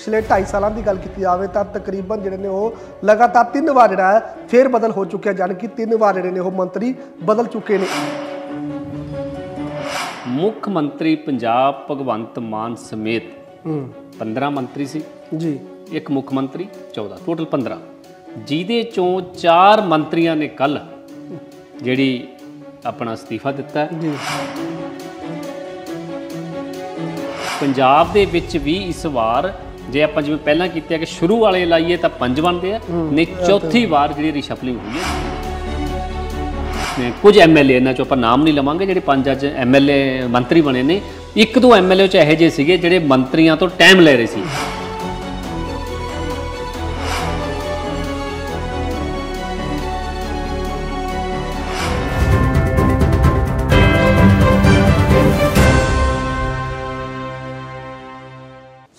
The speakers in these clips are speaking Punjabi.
ਪਿਛਲੇ 2.5 ਸਾਲਾਂ ਦੀ ਗੱਲ ਕੀਤੀ ਜਾਵੇ ਤਾਂ ਤਕਰੀਬਨ ਜਿਹੜੇ ਨੇ ਉਹ ਲਗਾਤਾਰ ਤਿੰਨ ਵਾਰ ਜਿਹੜਾ ਹੈ ਫੇਰ ਬਦਲ ਹੋ ਚੁੱਕਿਆ ਜਾਨ ਕਿ ਤਿੰਨ ਵਾਰ ਜਿਹੜੇ ਨੇ ਉਹ ਮੰਤਰੀ ਬਦਲ ਚੁੱਕੇ ਨੇ ਮੁੱਖ ਮੰਤਰੀ ਪੰਜਾਬ ਭਗਵੰਤ ਮਾਨ ਸਮੇਤ 15 ਮੰਤਰੀ ਸੀ ਜੀ ਇੱਕ ਮੁੱਖ ਮੰਤਰੀ 14 ਟੋਟਲ 15 ਜਿਹਦੇ ਚੋਂ ਚਾਰ ਮੰਤਰੀਆਂ ਨੇ ਕੱਲ ਜਿਹੜੀ ਆਪਣਾ ਅਸਤੀਫਾ ਦਿੱਤਾ ਜੀ ਪੰਜਾਬ ਦੇ ਵਿੱਚ ਵੀ ਇਸ ਵਾਰ ਜੇ ਆਪਾਂ ਜਿਵੇਂ ਪਹਿਲਾਂ ਕੀਤਾ ਕਿ ਸ਼ੁਰੂ ਵਾਲੇ ਲਾਈਏ ਤਾਂ ਪੰਜ ਬਣਦੇ ਆ ਨੇ ਚੌਥੀ ਵਾਰ ਜਿਹੜੀ ਰੀਸ਼ਫਲਿੰਗ ਹੋਈ ਹੈ ਨੇ ਕੁਝ ਐਮਐਲਏ ਇਹਨਾਂ ਚੋਂ ਆਪਾਂ ਨਾਮ ਨਹੀਂ ਲਵਾਂਗੇ ਜਿਹੜੇ ਪੰਜ ਅੱਜ ਐਮਐਲਏ ਮੰਤਰੀ ਬਣੇ ਨੇ ਇੱਕ ਦੋ ਐਮਐਲਏ ਚ ਇਹੋ ਜਿਹੇ ਸੀਗੇ ਜਿਹੜੇ ਮੰਤਰੀਆਂ ਤੋਂ ਟਾਈਮ ਲੈ ਰਹੇ ਸੀ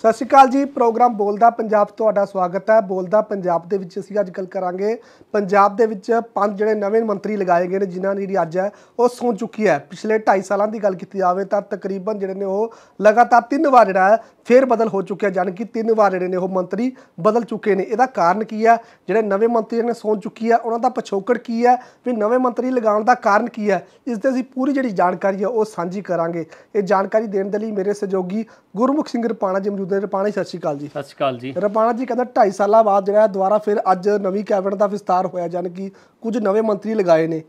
ਸਤਿ ਸ਼੍ਰੀ ਅਕਾਲ ਜੀ ਪ੍ਰੋਗਰਾਮ ਬੋਲਦਾ ਪੰਜਾਬ ਤੁਹਾਡਾ ਸਵਾਗਤ ਹੈ ਬੋਲਦਾ ਪੰਜਾਬ ਦੇ ਵਿੱਚ ਅਸੀਂ ਅੱਜ ਗੱਲ ਕਰਾਂਗੇ ਪੰਜਾਬ ਦੇ ਵਿੱਚ ਪੰਜ ਜਿਹੜੇ ਨਵੇਂ ਮੰਤਰੀ ਲਗਾਏ ਗਏ ਨੇ ਜਿਨ੍ਹਾਂ ਦੀ ਜਿਹੜੀ ਅੱਜ ਹੈ ਉਹ ਸੌਂ ਚੁੱਕੀ ਹੈ ਪਿਛਲੇ 2.5 ਸਾਲਾਂ ਦੀ ਗੱਲ ਕੀਤੀ ਜਾਵੇ ਤਾਂ ਤਕਰੀਬਨ ਜਿਹੜੇ ਨੇ ਉਹ ਲਗਾਤਾਰ ਤਿੰਨ ਵਾਰ ਜਿਹੜਾ ਹੈ ਫੇਰ ਬਦਲ ਹੋ ਚੁੱਕਿਆ ਜਾਨ ਕਿ ਤਿੰਨ ਵਾਰ ਜਿਹੜੇ ਨੇ ਉਹ ਮੰਤਰੀ ਬਦਲ ਚੁੱਕੇ ਨੇ ਇਹਦਾ ਕਾਰਨ ਕੀ ਆ ਜਿਹੜੇ ਨਵੇਂ ਮੰਤਰੀ ਨੇ ਸੌਂ ਚੁੱਕੀ ਆ ਉਹਨਾਂ ਦਾ ਪਛੋਕੜ ਕੀ ਆ ਵੀ ਨਵੇਂ ਮੰਤਰੀ ਲਗਾਉਣ ਦਾ ਕਾਰਨ ਕੀ ਆ ਇਸ ਤੇ ਅਸੀਂ ਪੂਰੀ ਜਿਹੜੀ ਜਾਣਕਾਰੀ ਆ ਉਹ ਸਾਂਝੀ ਕਰਾਂਗੇ ਇਹ ਜਾਣਕਾਰੀ ਦੇਣ ਦੇ ਲਈ ਮੇਰੇ ਸਹਿਯੋਗੀ ਗੁਰਮੁਖ ਸਿੰਘ ਰਪਾਣਾ ਜੀ ਮੌਜੂਦ ਨੇ ਰਪਾਣਾ ਸਤਿ ਸ਼੍ਰੀ ਅਕਾਲ ਜੀ ਸਤਿ ਸ਼੍ਰੀ ਅਕਾਲ ਜੀ ਰਪਾਣਾ ਜੀ ਕਹਿੰਦਾ 2.5 ਸਾਲਾਂ ਬਾਅਦ ਜਿਹੜਾ ਦੁਬਾਰਾ ਫਿਰ ਅੱਜ ਨਵੀਂ ਕੈਬਨਿਟ ਦਾ ਵਿਸਤਾਰ ਹੋਇਆ ਜਾਨ ਕਿ ਕੁਝ ਨਵੇਂ ਮੰਤਰੀ ਲਗਾਏ ਨੇ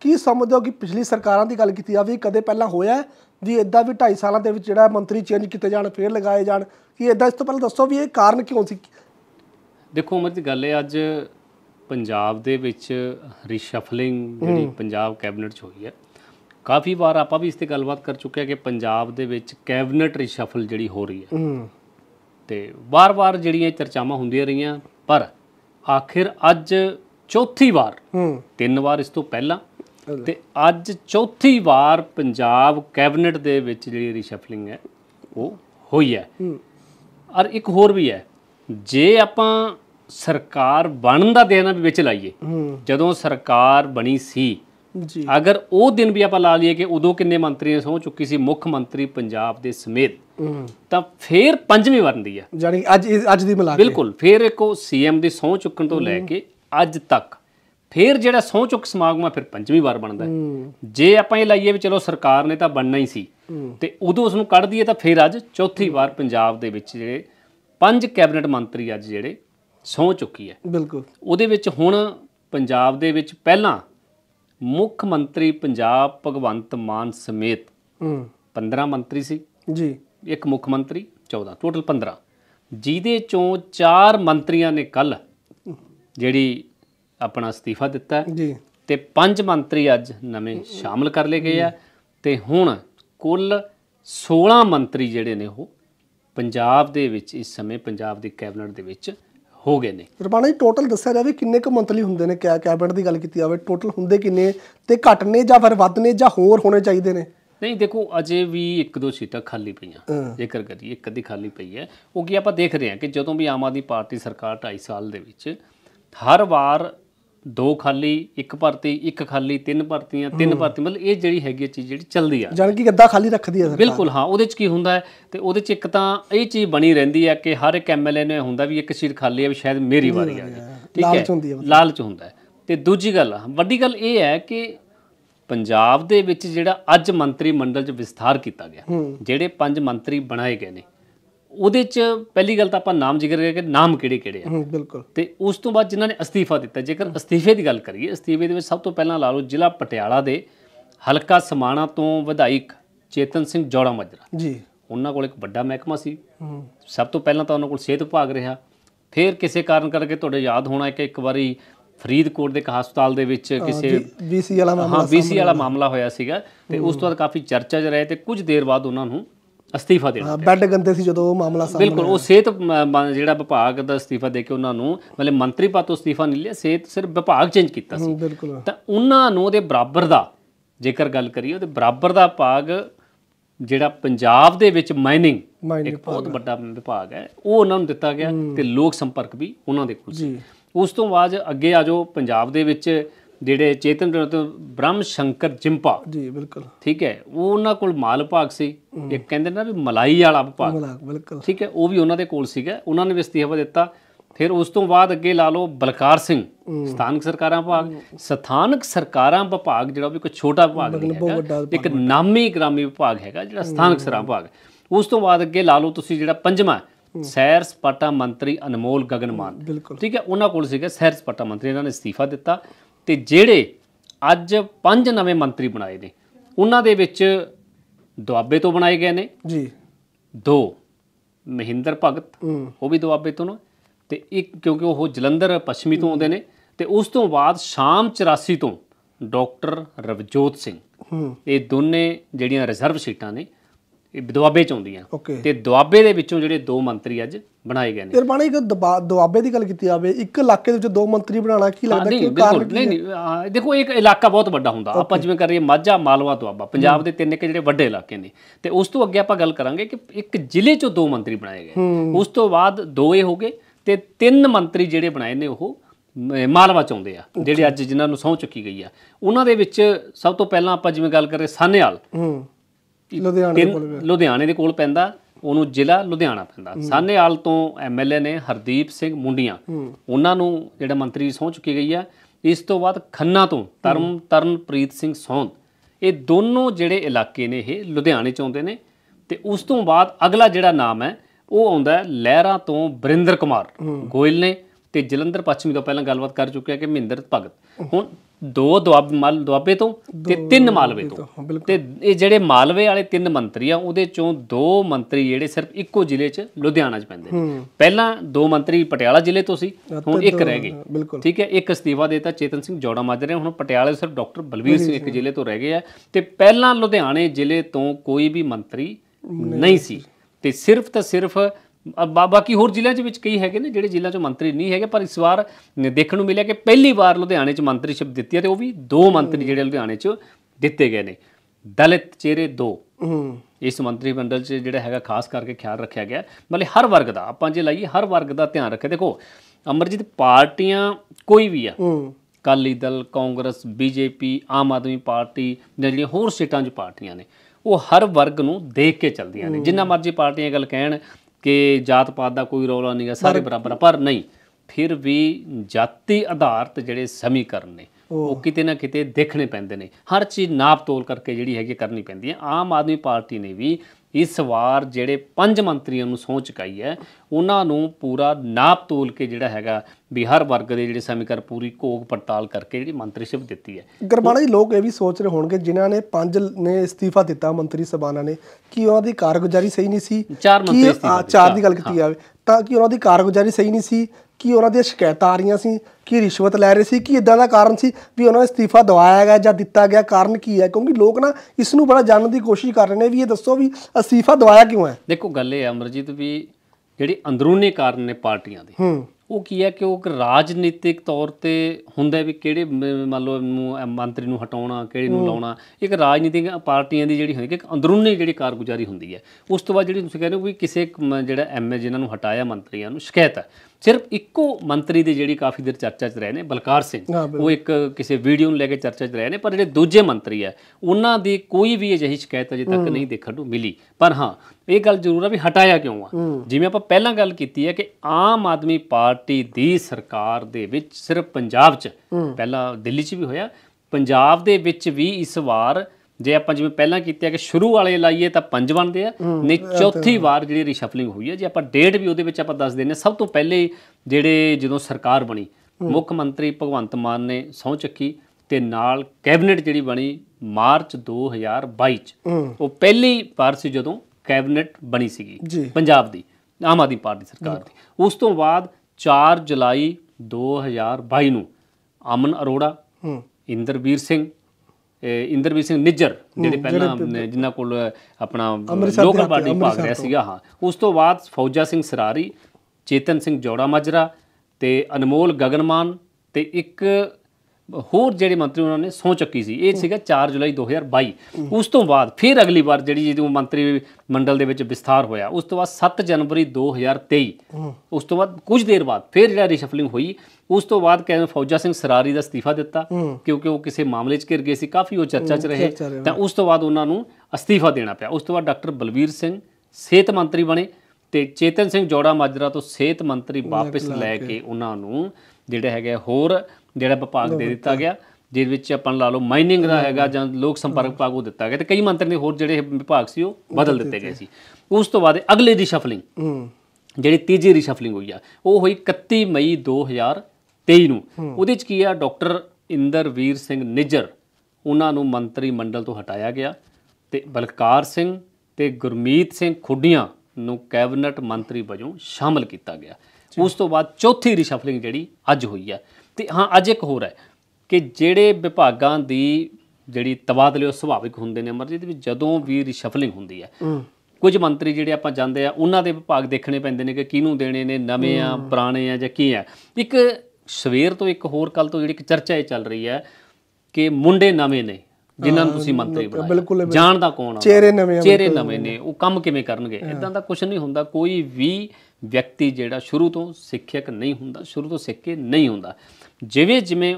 ਕੀ ਸਮਝਦੇ ਹੋ ਕਿ ਪਿਛਲੀ ਸਰਕਾਰਾਂ ਦੀ ਗੱਲ ਕੀਤੀ ਜਾਵੇ ਕਦੇ ਪਹਿਲਾਂ ਹੋਇਆ ਜੀ ਇਦਾਂ ਵੀ 2.5 ਸਾਲਾਂ ਦੇ ਵਿੱਚ ਜਿਹੜਾ ਮੰਤਰੀ ਚੇਂਜ ਕੀਤੇ ਜਾਣ ਫੇਰ ਲਗਾਏ ਜਾਣ ਕਿ ਇਦਾਂ ਇਸ ਤੋਂ ਪਹਿਲਾਂ ਦੱਸੋ ਵੀ ਇਹ ਕਾਰਨ ਕਿਉਂ ਸੀ ਦੇਖੋ ਅਮਰ ਜੀ ਗੱਲ ਹੈ ਅੱਜ ਪੰਜਾਬ ਦੇ ਵਿੱਚ ਰੀਸ਼ਫਲਿੰਗ ਜਿਹੜੀ ਪੰਜਾਬ ਕੈਬਨਿਟ ਚ ਹੋਈ ਹੈ ਕਾਫੀ ਵਾਰ ਆਪਾਂ ਵੀ ਇਸ ਤੇ ਗੱਲਬਾਤ ਕਰ ਚੁੱਕੇ ਆ ਕਿ ਪੰਜਾਬ ਦੇ ਵਿੱਚ ਕੈਬਨਿਟ ਰੀਸ਼ਫਲ ਜਿਹੜੀ ਹੋ ਰਹੀ ਹੈ ਤੇ ਵਾਰ-ਵਾਰ ਜਿਹੜੀਆਂ ਚਰਚਾਵਾਂ ਹੁੰਦੀਆਂ ਰਹੀਆਂ ਪਰ ਆਖਿਰ ਅੱਜ ਚੌਥੀ ਵਾਰ ਤਿੰਨ ਵਾਰ ਇਸ ਤੋਂ ਪਹਿਲਾਂ ਤੇ ਅੱਜ ਚੌਥੀ ਵਾਰ ਪੰਜਾਬ ਕੈਬਨਿਟ ਦੇ ਵਿੱਚ ਜਿਹੜੀ ਰੀਸ਼ਫਲਿੰਗ ਹੈ ਉਹ ਹੋਈ ਹੈ ਔਰ ਇੱਕ ਹੋਰ ਵੀ ਹੈ ਜੇ ਆਪਾਂ ਸਰਕਾਰ ਬਣਨ ਦਾ ਦਿਨ ਵੀ ਵਿੱਚ ਲਾਈਏ ਜਦੋਂ ਸਰਕਾਰ ਬਣੀ ਸੀ ਜੀ ਅਗਰ ਉਹ ਦਿਨ ਵੀ ਆਪਾਂ ਲਾ ਲਈਏ ਕਿ ਉਦੋਂ ਕਿੰਨੇ ਮੰਤਰੀ ਸਹੁੰ ਚੁੱਕੀ ਸੀ ਮੁੱਖ ਮੰਤਰੀ ਪੰਜਾਬ ਦੇ ਸਮੇਤ ਤਾਂ ਫੇਰ ਪੰਜਵੀਂ ਵਰਨਦੀ ਹੈ ਯਾਨੀ ਅੱਜ ਅੱਜ ਦੀ ਮਿਲਾ ਕੇ ਬਿਲਕੁਲ ਫੇਰ ਇੱਕੋ ਸੀਐਮ ਦੀ ਸਹੁੰ ਚੁੱਕਣ ਤੋਂ ਲੈ ਕੇ ਅੱਜ ਤੱਕ ਫਿਰ ਜਿਹੜਾ ਸੌ ਚੁੱਕ ਸਮਾਗਮ ਆ ਫਿਰ ਪੰਜਵੀਂ ਵਾਰ ਬਣਦਾ ਜੇ ਆਪਾਂ ਇਹ ਲਾਈਏ ਵੀ ਚਲੋ ਸਰਕਾਰ ਨੇ ਤਾਂ ਬਣਨਾ ਹੀ ਸੀ ਤੇ ਉਦੋਂ ਉਸ ਨੂੰ ਕੱਢ ਦਈਏ ਤਾਂ ਫਿਰ ਅੱਜ ਚੌਥੀ ਵਾਰ ਪੰਜਾਬ ਦੇ ਵਿੱਚ ਜਿਹੜੇ ਪੰਜ ਕੈਬਨਿਟ ਮੰਤਰੀ ਅੱਜ ਜਿਹੜੇ ਸੌ ਚੁੱਕੀ ਹੈ ਬਿਲਕੁਲ ਉਹਦੇ ਵਿੱਚ ਹੁਣ ਪੰਜਾਬ ਦੇ ਵਿੱਚ ਪਹਿਲਾਂ ਮੁੱਖ ਮੰਤਰੀ ਪੰਜਾਬ ਭਗਵੰਤ ਮਾਨ ਸਮੇਤ 15 ਮੰਤਰੀ ਸੀ ਜੀ ਇੱਕ ਮੁੱਖ ਮੰਤਰੀ 14 ਟੋਟਲ 15 ਜਿਹਦੇ ਚੋਂ ਚਾਰ ਮੰਤਰੀਆਂ ਨੇ ਕੱਲ ਜਿਹੜੀ ਆਪਣਾ ਅਸਤੀਫਾ ਦਿੱਤਾ ਜੀ ਤੇ ਪੰਜ ਮੰਤਰੀ ਅੱਜ ਨਵੇਂ ਸ਼ਾਮਲ ਕਰ ਲਏ ਗਏ ਆ ਤੇ ਹੁਣ ਕੁੱਲ 16 ਮੰਤਰੀ ਜਿਹੜੇ ਨੇ ਉਹ ਪੰਜਾਬ ਦੇ ਵਿੱਚ ਇਸ ਸਮੇਂ ਪੰਜਾਬ ਦੇ ਕੈਬਨਿਟ ਦੇ ਵਿੱਚ ਹੋ ਗਏ ਨੇ ਰਬਾਣਾ ਜੀ ਟੋਟਲ ਦੱਸਿਆ ਜਾਵੇ ਕਿੰਨੇ ਕੁ ਮੰਤਰੀ ਹੁੰਦੇ ਨੇ ਕਿਆ ਕੈਬਨਿਟ ਦੀ ਗੱਲ ਕੀਤੀ ਜਾਵੇ ਟੋਟਲ ਹੁੰਦੇ ਕਿੰਨੇ ਤੇ ਘਟਨੇ ਜਾਂ ਫਿਰ ਵਧਨੇ ਜਾਂ ਹੋਰ ਹੋਣੇ ਚਾਹੀਦੇ ਨੇ ਨਹੀਂ ਦੇਖੋ ਅਜੇ ਵੀ ਇੱਕ ਦੋ ਸੀਟਾਂ ਖਾਲੀ ਪਈਆਂ ਜੇਕਰ ਕਰੀਏ ਇੱਕ ਅੱਧੀ ਖਾਲੀ ਪਈ ਹੈ ਉਹ ਕੀ ਆਪਾਂ ਦੇਖ ਰਹੇ ਹਾਂ ਕਿ ਜਦੋਂ ਵੀ ਆਮ ਆਦਮੀ ਪਾਰਟੀ ਸਰਕਾਰ 2.5 ਸਾਲ ਦੇ ਵਿੱਚ ਹਰ ਵਾਰ ਦੋ ਖਾਲੀ ਇੱਕ ਭਰਤੀ ਇੱਕ ਖਾਲੀ ਤਿੰਨ ਭਰਤੀਆਂ ਤਿੰਨ ਭਰਤੀ ਮਤਲਬ ਇਹ ਜਿਹੜੀ ਹੈਗੀ ਚੀਜ਼ ਜਿਹੜੀ ਚੱਲਦੀ ਆ ਜਾਨ ਕਿ ਗੱਦਾ ਖਾਲੀ ਰੱਖਦੀ ਆ ਸਰਕਾਰ ਬਿਲਕੁਲ ਹਾਂ ਉਹਦੇ ਚ ਕੀ ਹੁੰਦਾ ਹੈ ਤੇ ਉਹਦੇ ਚ ਇੱਕ ਤਾਂ ਇਹ ਚੀਜ਼ ਬਣੀ ਰਹਿੰਦੀ ਆ ਕਿ ਹਰ ਇੱਕ ਐਮਐਲਏ ਨੂੰ ਹੁੰਦਾ ਵੀ ਇੱਕ ਸੀਟ ਖਾਲੀ ਆ ਵੀ ਸ਼ਾਇਦ ਮੇਰੀ ਵਾਰੀ ਆ ਜੀ ਠੀਕ ਹੈ ਲਾਲਚ ਹੁੰਦਾ ਤੇ ਦੂਜੀ ਗੱਲ ਵੱਡੀ ਗੱਲ ਇਹ ਹੈ ਕਿ ਪੰਜਾਬ ਦੇ ਵਿੱਚ ਜਿਹੜਾ ਅੱਜ ਮੰਤਰੀ ਮੰਡਲ 'ਚ ਵਿਸਥਾਰ ਕੀਤਾ ਗਿਆ ਜਿਹੜੇ ਪੰਜ ਮੰਤਰੀ ਬਣਾਏ ਗਏ ਨੇ ਉਹਦੇ ਚ ਪਹਿਲੀ ਗੱਲ ਤਾਂ ਆਪਾਂ ਨਾਮ ਜ਼ਿਕਰ ਕਰਕੇ ਨਾਮ ਕਿਹੜੇ ਕਿਹੜੇ ਆ ਬਿਲਕੁਲ ਤੇ ਉਸ ਤੋਂ ਬਾਅਦ ਜਿਨ੍ਹਾਂ ਨੇ ਅਸਤੀਫਾ ਦਿੱਤਾ ਜੇਕਰ ਅਸਤੀਫੇ ਦੀ ਗੱਲ ਕਰੀਏ ਅਸਤੀਫੇ ਦੇ ਵਿੱਚ ਸਭ ਤੋਂ ਪਹਿਲਾਂ ਲਾ ਲਓ ਜ਼ਿਲ੍ਹਾ ਪਟਿਆਲਾ ਦੇ ਹਲਕਾ ਸਮਾਣਾ ਤੋਂ ਵਿਧਾਇਕ ਚੇਤਨ ਸਿੰਘ ਜੋੜਾ ਮਜਰਾ ਜੀ ਉਹਨਾਂ ਕੋਲ ਇੱਕ ਵੱਡਾ ਮਹਿਕਮਾ ਸੀ ਸਭ ਤੋਂ ਪਹਿਲਾਂ ਤਾਂ ਉਹਨਾਂ ਕੋਲ ਸਿਹਤ ਵਿਭਾਗ ਰਿਹਾ ਫਿਰ ਕਿਸੇ ਕਾਰਨ ਕਰਕੇ ਤੁਹਾਡੇ ਯਾਦ ਹੋਣਾ ਕਿ ਇੱਕ ਵਾਰੀ ਫਰੀਦਕੋਟ ਦੇ ਇੱਕ ਹਸਪਤਾਲ ਦੇ ਵਿੱਚ ਕਿਸੇ ਬੀਸੀ ਵਾਲਾ ਮਾਮਲਾ ਹਾਂ ਬੀਸੀ ਵਾਲਾ ਮਾਮਲਾ ਹੋਇਆ ਸੀਗਾ ਤੇ ਉਸ ਤੋਂ ਬਾਅਦ ਕਾਫੀ ਚਰਚਾ 'ਚ ਰਹੇ ਤੇ ਕੁਝ ਦੇਰ ਬਾਅਦ ਉਹਨਾਂ ਨੂੰ ਅਸਤੀਫਾ ਦੇਣਾ ਬੈੱਡ ਗੰਦੇ ਸੀ ਜਦੋਂ ਉਹ ਮਾਮਲਾ ਸਾਹਮਣੇ ਬਿਲਕੁਲ ਉਹ ਸਿਹਤ ਜਿਹੜਾ ਵਿਭਾਗ ਦਾ ਅਸਤੀਫਾ ਦੇ ਕੇ ਉਹਨਾਂ ਨੂੰ ਮਤਲਬ ਮੰਤਰੀ ਪਦ ਤੋਂ ਅਸਤੀਫਾ ਨਹੀਂ ਲਿਆ ਸਿਹਤ ਸਿਰਫ ਵਿਭਾਗ ਚੇਂਜ ਕੀਤਾ ਸੀ ਬਿਲਕੁਲ ਤਾਂ ਉਹਨਾਂ ਨੂੰ ਉਹਦੇ ਬਰਾਬਰ ਦਾ ਜੇਕਰ ਗੱਲ ਕਰੀਏ ਉਹਦੇ ਬਰਾਬਰ ਦਾ ਭਾਗ ਜਿਹੜਾ ਪੰਜਾਬ ਦੇ ਵਿੱਚ ਮਾਈਨਿੰਗ ਇੱਕ ਬਹੁਤ ਵੱਡਾ ਵਿਭਾਗ ਹੈ ਉਹ ਉਹਨਾਂ ਨੂੰ ਦਿੱਤਾ ਗਿਆ ਤੇ ਲੋਕ ਸੰਪਰਕ ਵੀ ਉਹਨਾਂ ਦੇ ਕੋਲ ਸੀ ਉਸ ਤੋਂ ਬਾਅਦ ਅੱਗੇ ਆ ਜਾਓ ਪੰਜਾਬ ਦੇ ਵਿੱਚ ਜਿਹੜੇ ਚੇਤਨ ਬ੍ਰਹਮ ਸ਼ੰਕਰ ਜਿੰਪਾ ਜੀ ਬਿਲਕੁਲ ਠੀਕ ਹੈ ਉਹ ਉਹਨਾਂ ਕੋਲ ਮਾਲ ਭਾਗ ਸੀ ਇੱਕ ਕਹਿੰਦੇ ਨਾ ਵੀ ਮਲਾਈ ਵਾਲਾ ਭਾਗ ਬਿਲਕੁਲ ਠੀਕ ਹੈ ਉਹ ਵੀ ਉਹਨਾਂ ਦੇ ਕੋਲ ਸੀਗਾ ਉਹਨਾਂ ਨੇ ਵੀ ਹਵਾ ਦਿੱਤਾ ਫਿਰ ਉਸ ਤੋਂ ਬਾਅਦ ਅੱਗੇ ਲਾ ਲਓ ਬਲਕਾਰ ਸਿੰਘ ਸਥਾਨਕ ਸਰਕਾਰਾਂ ਭਾਗ ਸਥਾਨਕ ਸਰਕਾਰਾਂ ਵਿਭਾਗ ਜਿਹੜਾ ਵੀ ਕੋਈ ਛੋਟਾ ਭਾਗ ਨਹੀਂ ਹੈ ਇੱਕ ਨਾਮੀ ਗ੍ਰਾਮੀ ਵਿਭਾਗ ਹੈਗਾ ਜਿਹੜਾ ਸਥਾਨਕ ਸਰਾਂ ਭਾਗ ਉਸ ਤੋਂ ਬਾਅਦ ਅੱਗੇ ਲਾ ਲਓ ਤੁਸੀਂ ਜਿਹੜਾ ਪੰਜਵਾਂ ਸੈਰ ਸਪਾਟਾ ਮੰਤਰੀ ਅਨਮੋਲ ਗਗਨਮਾਨ ਠੀਕ ਹੈ ਉਹਨਾਂ ਕੋਲ ਸੀਗਾ ਸੈਰ ਸਪਾਟਾ ਮੰਤਰੀ ਇਹਨਾਂ ਨੇ ਅਸਤੀਫਾ ਦਿੱਤਾ ਤੇ ਜਿਹੜੇ ਅੱਜ ਪੰਜ ਨਵੇਂ ਮੰਤਰੀ ਬਣਾਏ ਨੇ ਉਹਨਾਂ ਦੇ ਵਿੱਚ ਦੁਆਬੇ ਤੋਂ ਬਣਾਏ ਗਏ ਨੇ ਜੀ ਦੋ ਮਹਿੰਦਰ ਭਗਤ ਉਹ ਵੀ ਦੁਆਬੇ ਤੋਂ ਨੇ ਤੇ ਇੱਕ ਕਿਉਂਕਿ ਉਹ ਜਲੰਧਰ ਪੱਛਮੀ ਤੋਂ ਆਉਂਦੇ ਨੇ ਤੇ ਉਸ ਤੋਂ ਬਾਅਦ ਸ਼ਾਮ 84 ਤੋਂ ਡਾਕਟਰ ਰਵਜੋਤ ਸਿੰਘ ਇਹ ਦੋਨੇ ਜਿਹੜੀਆਂ ਰਿਜ਼ਰਵ ਸੀਟਾਂ ਨੇ ਇਹ ਦੁਆਬੇ ਚ ਆਉਂਦੀਆਂ ਤੇ ਦੁਆਬੇ ਦੇ ਵਿੱਚੋਂ ਜਿਹੜੇ ਦੋ ਮੰਤਰੀ ਅੱਜ ਬਣਾਏ ਗਏ ਨੇ ਫਿਰ ਬਾਣੀ ਇੱਕ ਦੁਆਬੇ ਦੀ ਗੱਲ ਕੀਤੀ ਜਾਵੇ ਇੱਕ ਇਲਾਕੇ ਦੇ ਵਿੱਚ ਦੋ ਮੰਤਰੀ ਬਣਾਉਣਾ ਕੀ ਲੱਗਦਾ ਕਿ ਕਾਰਨ ਨਹੀਂ ਨਹੀਂ ਦੇਖੋ ਇੱਕ ਇਲਾਕਾ ਬਹੁਤ ਵੱਡਾ ਹੁੰਦਾ ਆਪਾਂ ਜਿਵੇਂ ਕਰੀਏ ਮਾਝਾ ਮਾਲਵਾ ਦੁਆਬਾ ਪੰਜਾਬ ਦੇ ਤਿੰਨ ਇੱਕ ਜਿਹੜੇ ਵੱਡੇ ਇਲਾਕੇ ਨੇ ਤੇ ਉਸ ਤੋਂ ਅੱਗੇ ਆਪਾਂ ਗੱਲ ਕਰਾਂਗੇ ਕਿ ਇੱਕ ਜ਼ਿਲ੍ਹੇ ਚੋਂ ਦੋ ਮੰਤਰੀ ਬਣਾਏ ਗਏ ਉਸ ਤੋਂ ਬਾਅਦ ਦੋ ਇਹ ਹੋਗੇ ਤੇ ਤਿੰਨ ਮੰਤਰੀ ਜਿਹੜੇ ਬਣਾਏ ਨੇ ਉਹ ਮਾਲਵਾ ਚ ਆਉਂਦੇ ਆ ਜਿਹੜੇ ਅੱਜ ਜਿਨ੍ਹਾਂ ਨੂੰ ਸੌਂ ਚੁੱਕੀ ਗਈ ਆ ਉਹਨਾਂ ਦੇ ਵਿੱਚ ਸਭ ਤੋਂ ਪਹਿਲਾਂ ਆਪਾਂ ਜਿਵੇਂ ਗੱਲ ਕਰ ਰਹੇ ਸਾਨੇਵਾਲ ਲੁਧਿਆਣੇ ਦੇ ਕੋਲ ਲੁਧਿਆਣੇ ਦੇ ਕੋਲ ਪੈਂਦਾ ਉਹਨੂੰ ਜ਼ਿਲ੍ਹਾ ਲੁਧਿਆਣਾ ਪੈਂਦਾ ਆਲ ਤੋਂ ਐਮਐਲਏ ਨੇ ਹਰਦੀਪ ਸਿੰਘ ਮੁੰਡੀਆਂ ਉਹਨਾਂ ਨੂੰ ਜਿਹੜਾ ਮੰਤਰੀ ਸੌਂ ਚੁੱਕੀ ਗਈ ਆ ਇਸ ਤੋਂ ਬਾਅਦ ਖੰਨਾ ਤੋਂ ਤਰਮ ਤਰਨਪ੍ਰੀਤ ਸਿੰਘ ਸੌਂਦ ਇਹ ਦੋਨੋਂ ਜਿਹੜੇ ਇਲਾਕੇ ਨੇ ਇਹ ਲੁਧਿਆਣੇ ਚ ਆਉਂਦੇ ਨੇ ਤੇ ਉਸ ਤੋਂ ਬਾਅਦ ਅਗਲਾ ਜਿਹੜਾ ਨਾਮ ਹੈ ਉਹ ਆਉਂਦਾ ਲਹਿਰਾ ਤੋਂ ਬਰਿੰਦਰ ਕੁਮਾਰ ਗੋਇਲ ਨੇ ਤੇ ਜਲੰਧਰ ਪੱਛਮੀ ਤੋਂ ਪਹਿਲਾਂ ਗੱਲਬਾਤ ਕਰ ਚੁੱਕਿਆ ਕਿ ਮਹਿੰਦਰ ਭਗਤ ਹੁਣ ਦੋ ਦੁਆਬੇ ਤੋਂ ਤੇ ਤਿੰਨ ਮਾਲਵੇ ਤੋਂ ਤੇ ਇਹ ਜਿਹੜੇ ਮਾਲਵੇ ਵਾਲੇ ਤਿੰਨ ਮੰਤਰੀ ਆ ਉਹਦੇ ਚੋਂ ਦੋ ਮੰਤਰੀ ਜਿਹੜੇ ਸਿਰਫ ਇੱਕੋ ਜ਼ਿਲ੍ਹੇ 'ਚ ਲੁਧਿਆਣਾ 'ਚ ਪੈਂਦੇ ਨੇ ਪਹਿਲਾਂ ਦੋ ਮੰਤਰੀ ਪਟਿਆਲਾ ਜ਼ਿਲ੍ਹੇ ਤੋਂ ਸੀ ਹੁਣ ਇੱਕ ਰਹਿ ਗਏ ਠੀਕ ਹੈ ਇੱਕ ਅਸਤੀਫਾ ਦਿੱਤਾ ਚੇਤਨ ਸਿੰਘ ਜੋੜਾ ਮਾਜਰੇ ਹੁਣ ਪਟਿਆਲੇ ਸਿਰਫ ਡਾਕਟਰ ਬਲਵੀਰ ਸਿੰਘ ਇੱਕ ਜ਼ਿਲ੍ਹੇ ਤੋਂ ਰਹਿ ਗਏ ਆ ਤੇ ਪਹਿਲਾਂ ਲੁਧਿਆਣੇ ਜ਼ਿਲ੍ਹੇ ਤੋਂ ਕੋਈ ਵੀ ਮੰਤਰੀ ਨਹੀਂ ਸੀ ਤੇ ਸਿਰਫ ਤਾਂ ਸਿਰਫ ਬਾਕੀ ਹੋਰ ਜ਼ਿਲ੍ਹਿਆਂ 'ਚ ਵਿੱਚ ਕਈ ਹੈਗੇ ਨੇ ਜਿਹੜੇ ਜ਼ਿਲ੍ਹਿਆਂ 'ਚ ਮੰਤਰੀ ਨਹੀਂ ਹੈਗੇ ਪਰ ਇਸ ਵਾਰ ਦੇਖਣ ਨੂੰ ਮਿਲਿਆ ਕਿ ਪਹਿਲੀ ਵਾਰ ਲੁਧਿਆਣੇ 'ਚ ਮੰਤਰੀਸ਼ਿਪ ਦਿੱਤੀ ਹੈ ਤੇ ਉਹ ਵੀ ਦੋ ਮੰਤਰੀ ਜਿਹੜੇ ਲੁਧਿਆਣੇ 'ਚ ਦਿੱਤੇ ਗਏ ਨੇ ਦਲਿਤ ਚਿਹਰੇ ਦੋ ਇਸ ਮੰਤਰੀ ਮੰਡਲ 'ਚ ਜਿਹੜਾ ਹੈਗਾ ਖਾਸ ਕਰਕੇ ਖਿਆਲ ਰੱਖਿਆ ਗਿਆ ਮਤਲਬ ਹਰ ਵਰਗ ਦਾ ਆਪਾਂ ਜੇ ਲਾਈਏ ਹਰ ਵਰਗ ਦਾ ਧਿਆਨ ਰੱਖੇ ਦੇਖੋ ਅਮਰਜੀਤ ਪਾਰਟੀਆਂ ਕੋਈ ਵੀ Akali Dal Congress BJP Aam Aadmi Party ਜਾਂ ਜਿਹੜੀਆਂ ਹੋਰ ਸਟੇਟਾਂ 'ਚ ਪਾਰਟੀਆਂ ਨੇ ਉਹ ਹਰ ਵਰਗ ਨੂੰ ਦੇਖ ਕੇ ਚੱਲਦੀਆਂ ਨੇ ਜਿੰਨਾ ਮਰਜ਼ੀ ਪਾਰਟੀਆਂ ਗੱਲ ਕਹਿਣ ਕਿ ਜਾਤ ਪਾਤ ਦਾ ਕੋਈ ਰੌਲਾ ਨਹੀਂ ਹੈ ਸਾਰੇ ਬਰਾਬਰ ਪਰ ਨਹੀਂ ਫਿਰ ਵੀ ਜਾਤੀ ਆਧਾਰਿਤ ਜਿਹੜੇ ਸਮੀਕਰਨ ਨੇ ਉਹ ਕਿਤੇ ਨਾ ਕਿਤੇ ਦੇਖਣੇ ਪੈਂਦੇ ਨੇ ਹਰ ਚੀਜ਼ ਨਾਪ ਤੋਲ ਕਰਕੇ ਜਿਹੜੀ ਹੈਗੀ ਕਰਨੀ ਪੈਂਦੀ ਹੈ ਆਮ ਆਦਮੀ ਪਾਰਟੀ ਨੇ ਵੀ ਇਸ ਵਾਰ ਜਿਹੜੇ ਪੰਜ ਮੰਤਰੀਆਂ ਨੂੰ ਸੋਚ ਚੁਕਾਈ ਹੈ ਉਹਨਾਂ ਨੂੰ ਪੂਰਾ ਨਾਪ ਤੋਲ ਕੇ ਜਿਹੜਾ ਹੈਗਾ ਵੀ ਹਰ ਵਰਗ ਦੇ ਜਿਹੜੇ ਸਮੀਕਰ ਪੂਰੀ ਕੋਗ ਪੜਤਾਲ ਕਰਕੇ ਜਿਹੜੀ ਮੰਤਰੀਸ਼ਿਪ ਦਿੱਤੀ ਹੈ ਗਰਮਾਣਾ ਜੀ ਲੋਕ ਇਹ ਵੀ ਸੋਚ ਰਹੇ ਹੋਣਗੇ ਜਿਨ੍ਹਾਂ ਨੇ ਪੰਜ ਨੇ ਇਸਤੀਫਾ ਦਿੱਤਾ ਮੰਤਰੀ ਸਭਾਨਾ ਨੇ ਕਿ ਉਹਨਾਂ ਦੀ ਕਾਰਗੁਜ਼ਾਰੀ ਸਹੀ ਨਹੀਂ ਸੀ ਚਾਰ ਮੰਤਰੀ ਚਾਰ ਦੀ ਗੱਲ ਕੀਤੀ ਜਾਵੇ ਤਾਂ ਕਿ ਉਹਨਾਂ ਦੀ ਕਾਰਗੁਜ਼ਾਰੀ ਸਹੀ ਨਹੀਂ ਸੀ ਕਿ ਉਹਨਾਂ ਦੀਆਂ ਸ਼ਿਕਾਇਤਾਂ ਆ ਰਹੀਆਂ ਸੀ ਕਿ ਰਿਸ਼ਵਤ ਲੈ ਰਹੇ ਸੀ ਕਿ ਇਦਾਂ ਦਾ ਕਾਰਨ ਸੀ ਵੀ ਉਹਨਾਂ ਨੇ ਅਸਤੀਫਾ ਦਵਾਇਆ ਗਿਆ ਜਾਂ ਦਿੱਤਾ ਗਿਆ ਕਾਰਨ ਕੀ ਹੈ ਕਿਉਂਕਿ ਲੋਕ ਨਾ ਇਸ ਨੂੰ ਬੜਾ ਜਾਣਨ ਦੀ ਕੋਸ਼ਿਸ਼ ਕਰ ਰਹੇ ਨੇ ਵੀ ਇਹ ਦੱਸੋ ਵੀ ਅਸਤੀਫਾ ਦਵਾਇਆ ਕਿਉਂ ਹੈ ਦੇਖੋ ਗੱਲ ਇਹ ਹੈ ਅਮਰਜੀਤ ਵੀ ਜਿਹੜੇ ਅੰਦਰੂਨੀ ਕਾਰਨ ਨੇ ਪਾਰਟੀਆਂ ਦੇ ਹੂੰ ਉਹ ਕੀ ਹੈ ਕਿ ਉਹ ਰਾਜਨੀਤਿਕ ਤੌਰ ਤੇ ਹੁੰਦਾ ਵੀ ਕਿਹੜੇ ਮੰਨ ਲਓ ਮੰਤਰੀ ਨੂੰ ਹਟਾਉਣਾ ਕਿਹੜੇ ਨੂੰ ਲਾਉਣਾ ਇੱਕ ਰਾਜਨੀਤਿਕ ਪਾਰਟੀਆਂ ਦੀ ਜਿਹੜੀ ਹੁੰਦੀ ਹੈ ਕਿ ਅੰਦਰੂਨੀ ਜਿਹੜੀ ਕਾਰਗੁਜ਼ਾਰੀ ਹੁੰਦੀ ਹੈ ਉਸ ਤੋਂ ਬਾਅਦ ਜਿਹੜੀ ਤੁਸੀਂ ਕਹਿੰਦੇ ਹੋ ਵੀ ਕਿਸੇ ਜਿਹੜਾ ਐਮਏ ਜਿਨ੍ਹਾਂ ਨੂੰ ਹਟਾਇਆ ਮੰਤਰੀਆਂ ਨੂੰ ਸ਼ਿਕਾਇਤ ਹੈ ਸਿਰਫ ਇੱਕੋ ਮੰਤਰੀ ਦੇ ਜਿਹੜੀ ਕਾਫੀ ਦਿਨ ਚਰਚਾ 'ਚ ਰਹੇ ਨੇ ਬਲਕਾਰ ਸਿੰਘ ਉਹ ਇੱਕ ਕਿਸੇ ਵੀਡੀਓ ਨੂੰ ਲੈ ਕੇ ਚਰਚਾ 'ਚ ਰਹੇ ਨੇ ਪਰ ਜਿਹੜੇ ਦੂਜੇ ਮੰਤਰੀ ਆ ਉਹਨਾਂ ਦੀ ਕੋਈ ਵੀ ਅਜਿਹੀ ਸ਼ਿਕਾਇਤ ਅਜੇ ਤੱਕ ਨਹੀਂ ਦੇਖਣ ਨੂੰ ਮਿਲੀ ਪਰ ਹਾਂ ਇਹ ਗੱਲ ਜ਼ਰੂਰ ਆ ਵੀ ਹਟਾਇਆ ਕਿਉਂ ਆ ਜਿਵੇਂ ਆਪਾਂ ਪਹਿਲਾਂ ਗੱਲ ਕੀਤੀ ਹੈ ਕਿ ਆਮ ਆਦਮੀ ਪਾਰਟੀ ਦੀ ਸਰਕਾਰ ਦੇ ਵਿੱਚ ਸਿਰਫ ਪੰਜਾਬ 'ਚ ਪਹਿਲਾਂ ਦਿੱਲੀ 'ਚ ਵੀ ਹੋਇਆ ਪੰਜਾਬ ਦੇ ਵਿੱਚ ਵੀ ਇਸ ਵਾਰ ਜੇ ਆਪਾਂ ਜਿਵੇਂ ਪਹਿਲਾਂ ਕੀਤਾ ਕਿ ਸ਼ੁਰੂ ਵਾਲੇ ਲਾਈਏ ਤਾਂ ਪੰਜ ਬਣਦੇ ਆ ਨਹੀਂ ਚੌਥੀ ਵਾਰ ਜਿਹੜੀ ਰੀਸ਼ਫਲਿੰਗ ਹੋਈ ਹੈ ਜੇ ਆਪਾਂ ਡੇਟ ਵੀ ਉਹਦੇ ਵਿੱਚ ਆਪਾਂ ਦੱਸ ਦਿੰਨੇ ਸਭ ਤੋਂ ਪਹਿਲੇ ਜਿਹੜੇ ਜਦੋਂ ਸਰਕਾਰ ਬਣੀ ਮੁੱਖ ਮੰਤਰੀ ਭਗਵੰਤ ਮਾਨ ਨੇ ਸਹੁੰ ਚੱਕੀ ਤੇ ਨਾਲ ਕੈਬਨਿਟ ਜਿਹੜੀ ਬਣੀ ਮਾਰਚ 2022 ਚ ਉਹ ਪਹਿਲੀ ਵਾਰ ਸੀ ਜਦੋਂ ਕੈਬਨਿਟ ਬਣੀ ਸੀਗੀ ਪੰਜਾਬ ਦੀ ਆਮ ਆਦਮੀ ਪਾਰਟੀ ਸਰਕਾਰ ਦੀ ਉਸ ਤੋਂ ਬਾਅਦ 4 ਜੁਲਾਈ 2022 ਨੂੰ ਅਮਨ ਅਰੋੜਾ ਇੰਦਰਵੀਰ ਸਿੰਘ ਇੰਦਰਵੀਰ ਸਿੰਘ ਨਿੱਜਰ ਜਿਹੜੇ ਪਹਿਲਾਂ ਜਿਨ੍ਹਾਂ ਕੋਲ ਆਪਣਾ ਲੋਕਲ ਪਾਰਟੀ ਭਾਗ ਰਿਹਾ ਸੀਗਾ ਹਾਂ ਉਸ ਤੋਂ ਬਾਅਦ ਫੌਜਾ ਸਿੰਘ ਸਰਾਰੀ ਚੇਤਨ ਸਿੰਘ ਜੋੜਾ ਮਾਜਰਾ ਤੇ ਅਨਮੋਲ ਗਗਨਮਾਨ ਤੇ ਇੱਕ ਹੋਰ ਜਿਹੜੇ ਮੰਤਰੀ ਉਹਨਾਂ ਨੇ ਸੋਚ ਚੱਕੀ ਸੀ ਇਹ ਸੀਗਾ 4 ਜੁਲਾਈ 2022 ਉਸ ਤੋਂ ਬਾਅਦ ਫਿਰ ਅਗਲੀ ਵਾਰ ਜਿਹੜੀ ਜਦੋਂ ਮੰਤਰੀ ਮੰਡਲ ਦੇ ਵਿੱਚ ਵਿਸਥਾਰ ਹੋਇਆ ਉਸ ਤੋਂ ਬਾਅਦ 7 ਜਨਵਰੀ 2023 ਉਸ ਤੋਂ ਬਾਅਦ ਕੁਝ ਦੇਰ ਬਾਅਦ ਫਿਰ ਜਿਹੜਾ ਰੀਸ਼ਫਲਿੰਗ ਹੋਈ ਉਸ ਤੋਂ ਬਾਅਦ ਕਹਿੰਦੇ ਫੌਜਾ ਸਿੰਘ ਸਰਾਰੀ ਦਾ ਅਸਤੀਫਾ ਦਿੱਤਾ ਕਿਉਂਕਿ ਉਹ ਕਿਸੇ ਮਾਮਲੇ 'ਚ ਘਿਰ ਗਏ ਸੀ ਕਾਫੀ ਉਹ ਚਰਚਾ 'ਚ ਰਹੇ ਤਾਂ ਉਸ ਤੋਂ ਬਾਅਦ ਉਹਨਾਂ ਨੂੰ ਅਸਤੀਫਾ ਦੇਣਾ ਪਿਆ ਉਸ ਤੋਂ ਬਾਅਦ ਡਾਕਟਰ ਬਲਵੀਰ ਸਿੰਘ ਸਿਹਤ ਮੰਤਰੀ ਬਣੇ ਤੇ ਚੇਤਨ ਸਿੰਘ ਜੋੜਾ ਮਾਜਰਾ ਤੋਂ ਸਿਹਤ ਮੰਤਰੀ ਵਾਪਸ ਲੈ ਕੇ ਉਹਨਾਂ ਨੂੰ ਜਿਹੜਾ ਹੈਗਾ ਹੋਰ ਜਿਹੜਾ ਵਿਭਾਗ ਦੇ ਦਿੱਤਾ ਗਿਆ ਜਿਹਦੇ ਵਿੱਚ ਆਪਾਂ ਲਾ ਲਓ ਮਾਈਨਿੰਗ ਦਾ ਹੈਗਾ ਜਾਂ ਲੋਕ ਸੰਪਰਕ ਵਿਭਾਗ ਉਹ ਦਿੱਤਾ ਗਿਆ ਤੇ ਕਈ ਮੰਤਰੀ ਨੇ ਹੋਰ ਜਿਹੜੇ ਵਿਭਾਗ ਸੀ ਉਹ ਬਦਲ ਦਿੱਤੇ ਗਏ ਸੀ ਉਸ ਤੋਂ ਬਾਅਦ ਅਗਲੇ ਦੀ ਸ਼ਫਲਿੰਗ ਜਿਹੜੀ ਤੀਜੀ ਰੀਸ਼ਫਲਿੰਗ ਹੋਈ ਆ ਉਹ ਹੋਈ 31 ਮਈ 2023 ਨੂੰ ਉਹਦੇ ਚ ਕੀ ਆ ਡਾਕਟਰ ਇੰਦਰਵੀਰ ਸਿੰਘ ਨਿਜਰ ਉਹਨਾਂ ਨੂੰ ਮੰਤਰੀ ਮੰਡਲ ਤੋਂ ਹਟਾਇਆ ਗਿਆ ਤੇ ਬਲਕਾਰ ਸਿੰਘ ਤੇ ਗੁਰਮੀਤ ਸਿੰਘ ਖੁੱਡੀਆਂ ਨੂੰ ਕੈਬਨਟ ਮੰਤਰੀ ਵਜੋਂ ਸ਼ਾਮਲ ਕੀਤਾ ਗਿਆ ਉਸ ਤੋਂ ਬਾਅਦ ਚੌਥੀ ਰੀਸ਼ਫਲਿੰਗ ਜਿਹੜੀ ਅੱਜ ਹੋਈ ਆ ਤੇ ਹਾਂ ਅੱਜ ਇੱਕ ਹੋਰ ਹੈ ਕਿ ਜਿਹੜੇ ਵਿਭਾਗਾਂ ਦੀ ਜਿਹੜੀ ਤਬਾਦਲੇ ਉਹ ਸੁਭਾਵਿਕ ਹੁੰਦੇ ਨੇ ਮਰਜ਼ੀ ਦੇ ਵਿੱਚ ਜਦੋਂ ਵੀ ਰਿਸ਼ਫਲਿੰਗ ਹੁੰਦੀ ਹੈ ਕੁਝ ਮੰਤਰੀ ਜਿਹੜੇ ਆਪਾਂ ਜਾਂਦੇ ਆ ਉਹਨਾਂ ਦੇ ਵਿਭਾਗ ਦੇਖਣੇ ਪੈਂਦੇ ਨੇ ਕਿ ਕਿਹਨੂੰ ਦੇਣੇ ਨੇ ਨਵੇਂ ਆ ਪੁਰਾਣੇ ਆ ਜਾਂ ਕੀ ਆ ਇੱਕ ਸਵੇਰ ਤੋਂ ਇੱਕ ਹੋਰ ਕੱਲ ਤੋਂ ਜਿਹੜੀ ਇੱਕ ਚਰਚਾ ਇਹ ਚੱਲ ਰਹੀ ਹੈ ਕਿ ਮੁੰਡੇ ਨਵੇਂ ਨੇ ਜਿਨ੍ਹਾਂ ਨੂੰ ਤੁਸੀਂ ਮੰਤਰੀ ਬਣਾਇਆ ਜਾਣਦਾ ਕੌਣ ਆ ਚਿਹਰੇ ਨਵੇਂ ਚਿਹਰੇ ਨਵੇਂ ਨੇ ਉਹ ਕੰਮ ਕਿਵੇਂ ਕਰਨਗੇ ਇਦਾਂ ਦਾ ਕੁਝ ਨਹੀਂ ਹੁੰਦਾ ਕੋਈ ਵੀ ਵਿਅਕਤੀ ਜਿਹੜਾ ਸ਼ੁਰੂ ਤੋਂ ਸਿੱਖਿਅਕ ਨਹੀਂ ਹੁੰਦਾ ਸ਼ੁਰੂ ਤੋਂ ਸਿੱਖੇ ਨਹੀਂ ਹੁੰਦਾ ਜਿਵੇਂ ਜਿਵੇਂ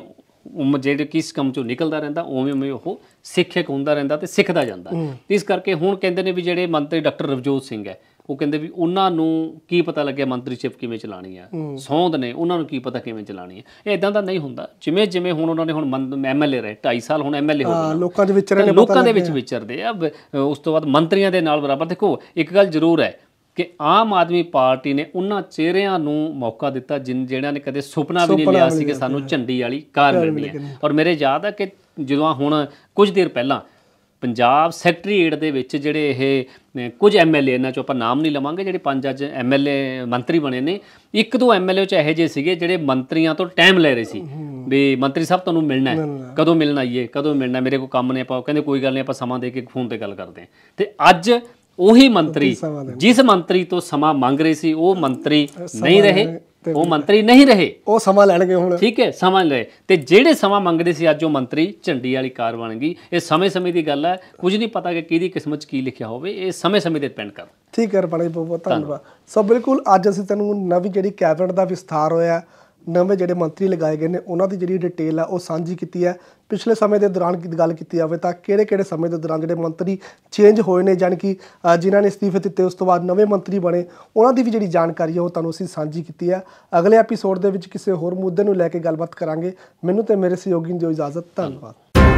ਉਮ ਜਿਹੜੇ ਕਿਸ ਕੰਮ ਚੋਂ ਨਿਕਲਦਾ ਰਹਿੰਦਾ ਉਵੇਂ ਉਵੇਂ ਉਹ ਸਿੱਖਿਅਕ ਹੁੰਦਾ ਰਹਿੰਦਾ ਤੇ ਸਿੱਖਦਾ ਜਾਂਦਾ ਇਸ ਕਰਕੇ ਹੁਣ ਕਹਿੰਦੇ ਨੇ ਵੀ ਜਿਹੜੇ ਮੰਤਰੀ ਡਾਕਟਰ ਰਵਜੋਤ ਸਿੰਘ ਹੈ ਉਹ ਕਹਿੰਦੇ ਵੀ ਉਹਨਾਂ ਨੂੰ ਕੀ ਪਤਾ ਲੱਗਿਆ ਮੰਤਰੀਸ਼ਿਪ ਕਿਵੇਂ ਚਲਾਣੀ ਆ ਸੌਂਦ ਨੇ ਉਹਨਾਂ ਨੂੰ ਕੀ ਪਤਾ ਕਿਵੇਂ ਚਲਾਣੀ ਆ ਇਹ ਇਦਾਂ ਦਾ ਨਹੀਂ ਹੁੰਦਾ ਜਿਵੇਂ ਜਿਵੇਂ ਹੁਣ ਉਹਨਾਂ ਨੇ ਹੁਣ ਐਮਐਲਏ ਰਹੇ 2.5 ਸਾਲ ਹੁਣ ਐਮਐਲਏ ਹੋ ਗਏ ਲੋਕਾਂ ਦੇ ਵਿਚਰਨੇ ਲੋਕਾਂ ਦੇ ਵਿੱਚ ਵਿਚਰਦੇ ਆ ਉਸ ਤੋਂ ਬਾਅਦ ਮੰਤਰੀਆਂ ਦੇ ਨਾਲ ਬਰਾਬਰ ਦੇਖੋ ਇੱਕ ਗੱਲ ਜ਼ਰੂਰ ਹੈ ਕਿ ਆਮ ਆਦਮੀ ਪਾਰਟੀ ਨੇ ਉਹਨਾਂ ਚਿਹਰਿਆਂ ਨੂੰ ਮੌਕਾ ਦਿੱਤਾ ਜਿਨ ਜਿਹੜਿਆਂ ਨੇ ਕਦੇ ਸੁਪਨਾ ਵੀ ਨਹੀਂ ਲਿਆ ਸੀ ਕਿ ਸਾਨੂੰ ਝੰਡੀ ਵਾਲੀ ਕਾਰ ਮਿਲਣੀ ਹੈ ਔਰ ਮੇਰੇ ਯਾਦ ਆ ਕਿ ਜਦੋਂ ਹੁਣ ਕੁਝ ਦਿਨ ਪਹਿਲਾਂ ਪੰਜਾਬ ਸੈਕਟਰੀਏਟ ਦੇ ਵਿੱਚ ਜਿਹੜੇ ਇਹ ਕੁਝ ਐਮਐਲਏ ਇਹਨਾਂ ਚੋਂ ਆਪਾਂ ਨਾਮ ਨਹੀਂ ਲਵਾਂਗੇ ਜਿਹੜੇ ਪੰਜ ਅੱਜ ਐਮਐਲਏ ਮੰਤਰੀ ਬਣੇ ਨੇ ਇੱਕ ਦੋ ਐਮਐਲਏ ਚ ਇਹੋ ਜਿਹੇ ਸੀਗੇ ਜਿਹੜੇ ਮੰਤਰੀਆਂ ਤੋਂ ਟਾਈਮ ਲੈ ਰਹੇ ਸੀ ਵੀ ਮੰਤਰੀ ਸਾਹਿਬ ਤੁਹਾਨੂੰ ਮਿਲਣਾ ਹੈ ਕਦੋਂ ਮਿਲਣਾ ਈਏ ਕਦੋਂ ਮਿਲਣਾ ਮੇਰੇ ਕੋਲ ਕੰਮ ਨੇ ਆਪਾਂ ਕਹਿੰਦੇ ਕੋਈ ਗੱਲ ਨਹੀਂ ਆਪਾਂ ਸਮਾਂ ਦੇ ਕੇ ਫੋਨ ਤੇ ਗੱਲ ਕਰਦੇ ਆ ਤੇ ਅੱਜ ਉਹੀ ਮੰਤਰੀ ਜਿਸ ਮੰਤਰੀ ਤੋਂ ਸਮਾਂ ਮੰਗ ਰਹੇ ਸੀ ਉਹ ਮੰਤਰੀ ਨਹੀਂ ਰਹੇ ਉਹ ਮੰਤਰੀ ਨਹੀਂ ਰਹੇ ਉਹ ਸਮਾਂ ਲੈਣਗੇ ਹੁਣ ਠੀਕ ਹੈ ਸਮਾਂ ਲੈ ਤੇ ਜਿਹੜੇ ਸਮਾਂ ਮੰਗਦੇ ਸੀ ਅੱਜ ਉਹ ਮੰਤਰੀ ਝੰਡੀ ਵਾਲੀ ਕਾਰ ਬਣ ਗਈ ਇਹ ਸਮੇਂ-ਸਮੇਂ ਦੀ ਗੱਲ ਹੈ ਕੁਝ ਨਹੀਂ ਪਤਾ ਕਿ ਕਿਹਦੀ ਕਿਸਮਤ 'ਚ ਕੀ ਲਿਖਿਆ ਹੋਵੇ ਇਹ ਸਮੇਂ-ਸਮੇਂ ਦੇ ਡਿਪੈਂਡ ਕਰਦਾ ਠੀਕ ਹੈ ਬੜੇ ਬਹੁਤ ਧੰਨਵਾਦ ਸੋ ਬਿਲਕੁਲ ਅੱਜ ਅਸੀਂ ਤੁਹਾਨੂੰ ਨਵੀਂ ਜਿਹੜੀ ਕੈਬਨਟ ਦਾ ਵਿਸਥਾਰ ਹੋਇਆ ਨਵੇਂ ਜਿਹੜੇ ਮੰਤਰੀ ਲਗਾਏ ਗਏ ਨੇ ਉਹਨਾਂ ਦੀ ਜਿਹੜੀ ਡਿਟੇਲ ਆ ਉਹ ਸਾਂਝੀ ਕੀਤੀ ਹੈ ਪਿਛਲੇ ਸਮੇਂ ਦੇ ਦੌਰਾਨ ਕੀ ਗੱਲ ਕੀਤੀ ਜਾਵੇ ਤਾਂ ਕਿਹੜੇ-ਕਿਹੜੇ ਸਮੇਂ ਦੇ ਦੌਰਾਨ ਜਿਹੜੇ ਮੰਤਰੀ ਚੇਂਜ ਹੋਏ ਨੇ ਜਾਨ ਕਿ ਜਿਨ੍ਹਾਂ ਨੇ ਅਸਤੀਫੇ ਦਿੱਤੇ ਉਸ ਤੋਂ ਬਾਅਦ ਨਵੇਂ ਮੰਤਰੀ ਬਣੇ ਉਹਨਾਂ ਦੀ ਵੀ ਜਿਹੜੀ ਜਾਣਕਾਰੀ ਹੈ ਉਹ ਤੁਹਾਨੂੰ ਅਸੀਂ ਸਾਂਝੀ ਕੀਤੀ ਹੈ ਅਗਲੇ ਐਪੀਸੋਡ ਦੇ ਵਿੱਚ ਕਿਸੇ ਹੋਰ ਮੁੱਦੇ ਨੂੰ ਲੈ ਕੇ ਗੱਲਬਾਤ ਕਰਾਂਗੇ ਮੈਨੂੰ ਤੇ ਮੇਰੇ ਸਹਿਯੋਗੀ ਨੂੰ ਇਜਾਜ਼ਤ ਧੰਨਵਾਦ